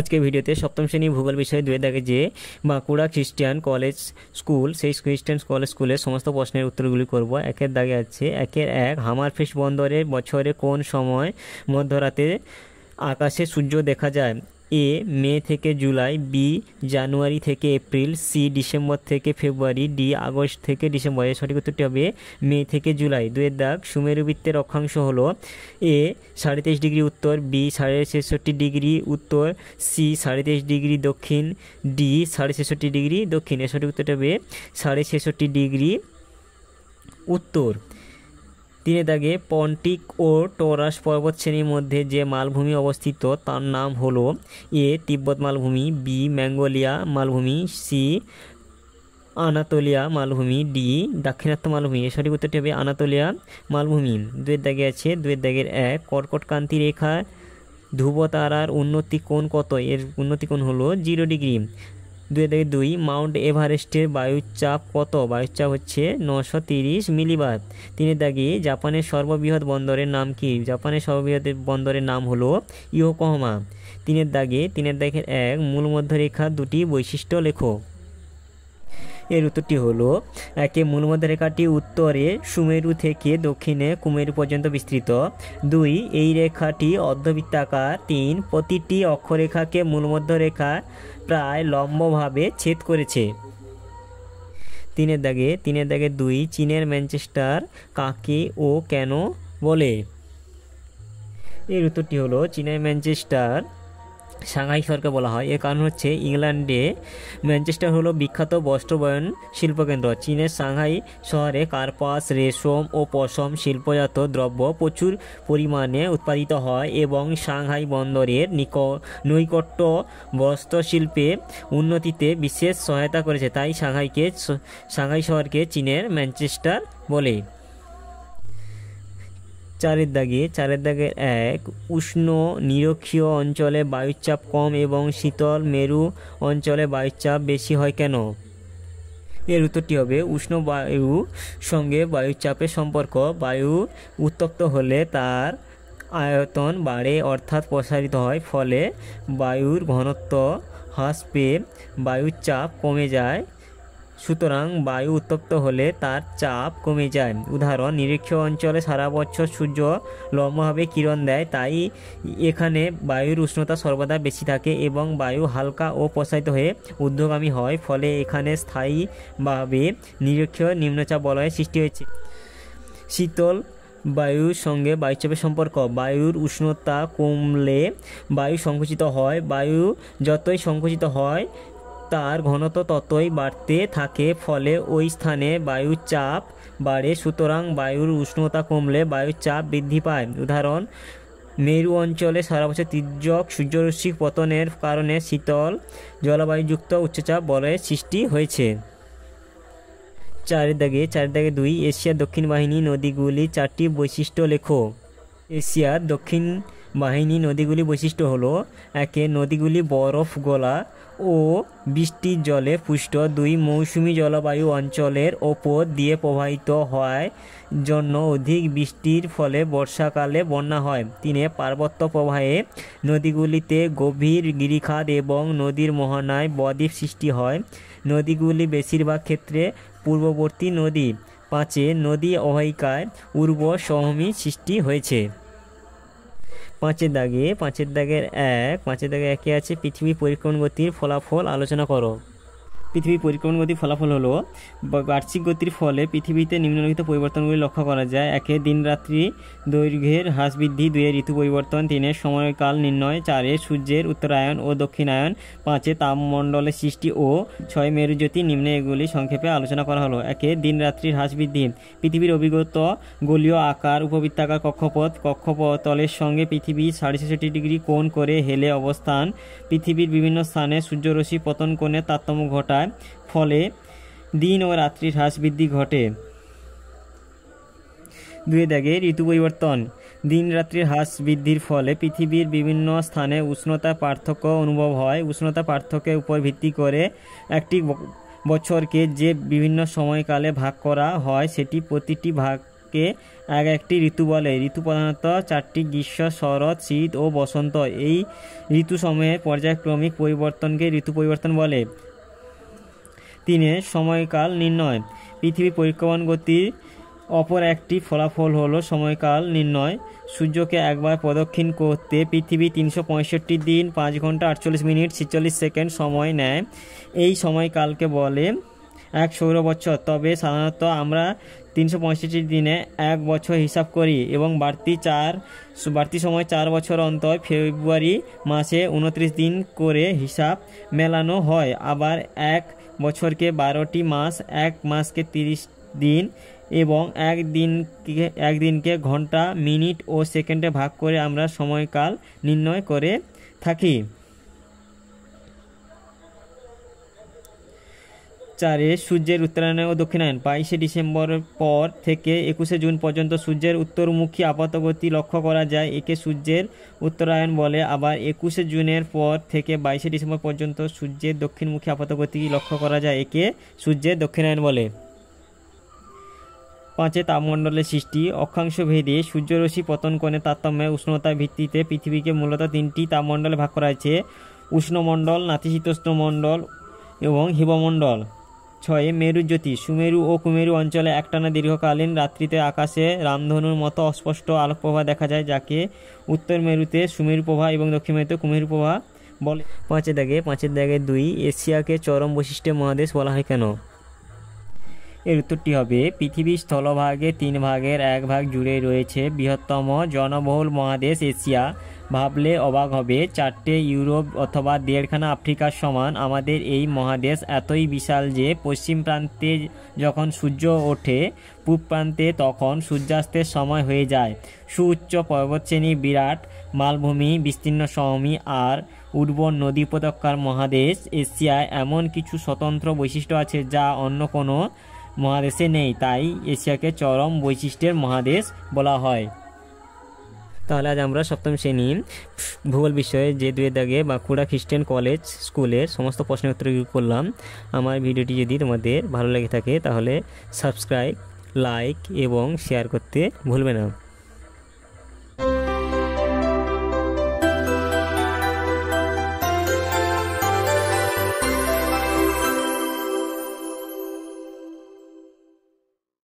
আজকে ভিডিওতে সপ্তম শ্রেণী ভূগোল বিষয়ে দুয়ে দেখে যে বাঁকুড়া খ্রিস্টান কলেজ স্কুল সেই খ্রিস্টান কলেজ স্কুলের সমস্ত প্রশ্নের উত্তরগুলি করব একের দাগে আছে একের এক হামারফিস বন্দরে বছরে কোন সময় মধ্যরাতে আকাশে সূর্য দেখা যায় এ মে থেকে জুলাই বি জানুয়ারি থেকে এপ্রিল সি ডিসেম্বর থেকে ফেব্রুয়ারি ডি আগস্ট থেকে ডিসেম্বর এর সঠিক উত্তরটি হবে মে থেকে জুলাই দুয়ের দাগ সুমেরুবৃত্তের অক্ষাংশ হলো এ সাড়ে তেইশ ডিগ্রি উত্তর বি সাড়ে ছেষট্টি ডিগ্রি উত্তর সি সাড়ে তেইশ ডিগ্রি দক্ষিণ ডি সাড়ে ছেষট্টি ডিগ্রি দক্ষিণ এর সঠিক উত্তরটি হবে সাড়ে ছেষট্টি ডিগ্রি উত্তর তিনি দাগে পন্টিক ও টোরাস পর্বতশ্রেণীর মধ্যে যে মালভূমি অবস্থিত তার নাম হল এ তিব্বত মালভূমি বি ম্যাঙ্গোলিয়া মালভূমি সি আনাতোলিয়া মালভূমি ডি দাক্ষিণাত্য মালভূমি এর সঠিক উত্তরটি হবে আনাতোলিয়া মালভূমি দুয়ের দাগে আছে দুয়ের দাগের এক কর্কটকান্তি রেখা ধ্রুবতারার উন্নতি কোণ কত এর উন্নতি কোণ হলো জিরো ডিগ্রি দুই থেকে দুই মাউন্ট এভারেস্টের বায়ুচাপ কত বায়ুচাপ হচ্ছে নশো তিরিশ মিলিবার তিনি দাগি জাপানের সর্ববৃহৎ বন্দরের নাম কি জাপানের সর্ববৃহৎ বন্দরের নাম হলো ইয়োকোহামা তিনের দাগে তিনের দাগের এক মূল মধ্যরেখা দুটি বৈশিষ্ট্য লেখো এর উত্তরটি হলো একে মূলমধ্যরেখাটি উত্তরে সুমেরু থেকে দক্ষিণে কুমেরু পর্যন্ত বিস্তৃত দুই এই রেখাটি অর্ধবৃত্তাকার তিন প্রতিটি অক্ষরেখাকে মূলমধ্যরেখা প্রায় লম্বভাবে ছেদ করেছে তিনের দাগে তিনের দাগে দুই চীনের ম্যানচেস্টার কাকে ও কেন বলে এর উত্তরটি হলো চীনের ম্যানচেস্টার সাংহাই শহরকে বলা হয় এর কারণ হচ্ছে ইংল্যান্ডে ম্যানচেস্টার হলো বিখ্যাত বস্ত্রবয়ন শিল্পকেন্দ্র চীনের সাংহাই শহরে কার্পাস রেশম ও পশম শিল্পজাত দ্রব্য প্রচুর পরিমাণে উৎপাদিত হয় এবং সাংহাই বন্দরের নিক নৈকট্য বস্ত্রশিল্পে উন্নতিতে বিশেষ সহায়তা করেছে তাই সাংহাইকে সাংহাই শহরকে চীনের ম্যানচেস্টার বলে চারের দাগে চারের দাগে এক উষ্ণ নিরক্ষীয় অঞ্চলে বায়ুচাপ কম এবং শীতল মেরু অঞ্চলে বায়ুচাপ বেশি হয় কেন এর উত্তরটি হবে উষ্ণ বায়ু সঙ্গে বায়ুচাপের সম্পর্ক বায়ু উত্তপ্ত হলে তার আয়তন বাড়ে অর্থাৎ প্রসারিত হয় ফলে বায়ুর ঘনত্ব হ্রাস পেয়ে বায়ুর চাপ কমে যায় সুতরাং বায়ু উত্তপ্ত হলে তার চাপ কমে যায় উদাহরণ নিরীক্ষ অঞ্চলে সারা বছর সূর্য লম্বভাবে কিরণ দেয় তাই এখানে বায়ুর উষ্ণতা সর্বদা বেশি থাকে এবং বায়ু হালকা ও প্রসারিত হয়ে উদ্যোগামী হয় ফলে এখানে স্থায়ীভাবে নিরীক্ষ নিম্নচাপ বলয়ের সৃষ্টি হয়েছে শীতল বায়ুর সঙ্গে বায়ুচাপের সম্পর্ক বায়ুর উষ্ণতা কমলে বায়ু সংকুচিত হয় বায়ু যতই সংকুচিত হয় তার ঘনত্ব ততই বাড়তে থাকে ফলে ওই স্থানে বায়ুর চাপ বাড়ে সুতরাং বায়ুর উষ্ণতা কমলে বায়ুর চাপ বৃদ্ধি পায় উদাহরণ মেরু অঞ্চলে সারা বছর তির্যক সূর্যরশ্মি পতনের কারণে শীতল জলবায়ুযুক্ত উচ্চচাপ বলয়ের সৃষ্টি হয়েছে চারিদিকে চারিদিকে দুই এশিয়ার দক্ষিণ বাহিনী নদীগুলি চারটি বৈশিষ্ট্য লেখ এশিয়ার দক্ষিণ বাহিনী নদীগুলি বৈশিষ্ট্য হল একে নদীগুলি বরফ গলা ও বৃষ্টির জলে পুষ্ট দুই মৌসুমি জলবায়ু অঞ্চলের ওপর দিয়ে প্রবাহিত হয় জন্য অধিক বৃষ্টির ফলে বর্ষাকালে বন্যা হয় তিনে পার্বত্য প্রবাহে নদীগুলিতে গভীর গিরিখাত এবং নদীর মোহনায় বদ্বীপ সৃষ্টি হয় নদীগুলি বেশিরভাগ ক্ষেত্রে পূর্ববর্তী নদী পাঁচে নদী অহিকায় উর্বর সহমী সৃষ্টি হয়েছে পাঁচের দাগে পাঁচের দাগের এক পাঁচের দাগে একে আছে পৃথিবী পরিক্রমণ গতির ফলাফল আলোচনা করো পৃথিবীর পরিক্রমণ গতির ফলাফল হলো বার্ষিক গতির ফলে পৃথিবীতে নিম্নলিখিত পরিবর্তনগুলি লক্ষ্য করা যায় একে দিনরাত্রি দৈর্ঘ্যের হ্রাস বৃদ্ধি দুয়ে ঋতু পরিবর্তন তিনের সময়কাল নির্ণয় চারে সূর্যের উত্তরায়ণ ও দক্ষিণায়ন পাঁচে তাপমণ্ডলের সৃষ্টি ও ছয় মেরুজ্যোতি নিম্নে এগুলি সংক্ষেপে আলোচনা করা হলো একে দিনরাত্রির হ্রাস বৃদ্ধি পৃথিবীর অভিজ্ঞত গোলীয় আকার উপবৃত্তাকার কক্ষপথ কক্ষপথলের সঙ্গে পৃথিবী সাড়ে ছেষট্টি ডিগ্রি কোণ করে হেলে অবস্থান পৃথিবীর বিভিন্ন স্থানে সূর্যরশ্মি পতন কোণে তারতম্য ঘটায় করার ফলে দিন ও রাত্রির হ্রাস বৃদ্ধি ঘটে দুই দাগে ঋতু পরিবর্তন দিন রাত্রি হ্রাস বৃদ্ধির ফলে পৃথিবীর বিভিন্ন স্থানে উষ্ণতা পার্থক্য অনুভব হয় উষ্ণতা পার্থক্যের উপর ভিত্তি করে একটি বছরকে যে বিভিন্ন সময়কালে ভাগ করা হয় সেটি প্রতিটি ভাগকে এক একটি ঋতু বলে ঋতু প্রধানত চারটি গ্রীষ্ম শরৎ শীত ও বসন্ত এই ঋতু সময়ে পর্যায়ক্রমিক পরিবর্তনকে ঋতু পরিবর্তন বলে তিনে সময়কাল নির্ণয় পৃথিবী পরিক্রমণ গতির অপর একটি ফলাফল হল সময়কাল নির্ণয় সূর্যকে একবার প্রদক্ষিণ করতে পৃথিবী তিনশো দিন পাঁচ ঘন্টা আটচল্লিশ মিনিট ছিচল্লিশ সেকেন্ড সময় নেয় এই সময়কালকে বলে এক সৌর বছর তবে সাধারণত আমরা তিনশো দিনে এক বছর হিসাব করি এবং বাড়তি চার বাড়তি সময় চার বছর অন্তর ফেব্রুয়ারি মাসে উনত্রিশ দিন করে হিসাব মেলানো হয় আবার এক বছরকে বারোটি মাস এক মাসকে তিরিশ দিন এবং এক দিনকে একদিনকে ঘন্টা মিনিট ও সেকেন্ডে ভাগ করে আমরা সময়কাল নির্ণয় করে থাকি চারে সূর্যের উত্তরায়ণ ও দক্ষিণায়ন বাইশে ডিসেম্বরের পর থেকে একুশে জুন পর্যন্ত সূর্যের উত্তরমুখী আপাতগতি লক্ষ্য করা যায় একে সূর্যের উত্তরায়ণ বলে আবার একুশে জুনের পর থেকে বাইশে ডিসেম্বর পর্যন্ত সূর্যের দক্ষিণমুখী আপাতগতি লক্ষ্য করা যায় একে সূর্যের দক্ষিণায়ন বলে পাঁচে তাপমণ্ডলের সৃষ্টি অক্ষাংশ ভেদে সূর্যরশ্মি পতন কোণে তারতম্যে উষ্ণতার ভিত্তিতে পৃথিবীকে মূলত তিনটি তাপমণ্ডলে ভাগ করা হয়েছে উষ্ণমণ্ডল নাতিশীতোষ্ণমণ্ডল এবং হিমমণ্ডল ছয়ে মেরুজ্যোতি সুমেরু ও কুমেরু অঞ্চলে একটানা দীর্ঘকালীন রাত্রিতে আকাশে রামধনুর মতো অস্পষ্ট আলোকপ্রভা দেখা যায় যাকে উত্তর মেরুতে সুমেরু প্রভা এবং দক্ষিণ মেরুতে কুমেরু প্রভা বলে পাঁচের দাগে পাঁচের দাগে দুই এশিয়াকে চরম বৈশিষ্ট্য মহাদেশ বলা হয় কেন এর উত্তরটি হবে পৃথিবীর স্থলভাগে তিন ভাগের এক ভাগ জুড়ে রয়েছে বৃহত্তম জনবহুল মহাদেশ এশিয়া ভাবলে অবাক হবে চারটে ইউরোপ অথবা দেড়খানা আফ্রিকার সমান আমাদের এই মহাদেশ এতই বিশাল যে পশ্চিম প্রান্তে যখন সূর্য ওঠে পূব প্রান্তে তখন সূর্যাস্তের সময় হয়ে যায় সুউচ্চ পর্বতশ্রেণী বিরাট মালভূমি বিস্তীর্ণ সমী আর উর্বর নদী উপত্যকার মহাদেশ এশিয়ায় এমন কিছু স্বতন্ত্র বৈশিষ্ট্য আছে যা অন্য কোনো মহাদেশে নেই তাই এশিয়াকে চরম বৈশিষ্ট্যের মহাদেশ বলা হয় তাহলে আজ আমরা সপ্তম শ্রেণী ভূগোল বিষয়ে যে দুয়ে দাগে বাঁকুড়া খ্রিস্টান কলেজ স্কুলের সমস্ত প্রশ্নের উত্তর করলাম আমার ভিডিওটি যদি তোমাদের ভালো লেগে থাকে তাহলে সাবস্ক্রাইব লাইক এবং শেয়ার করতে ভুলবে না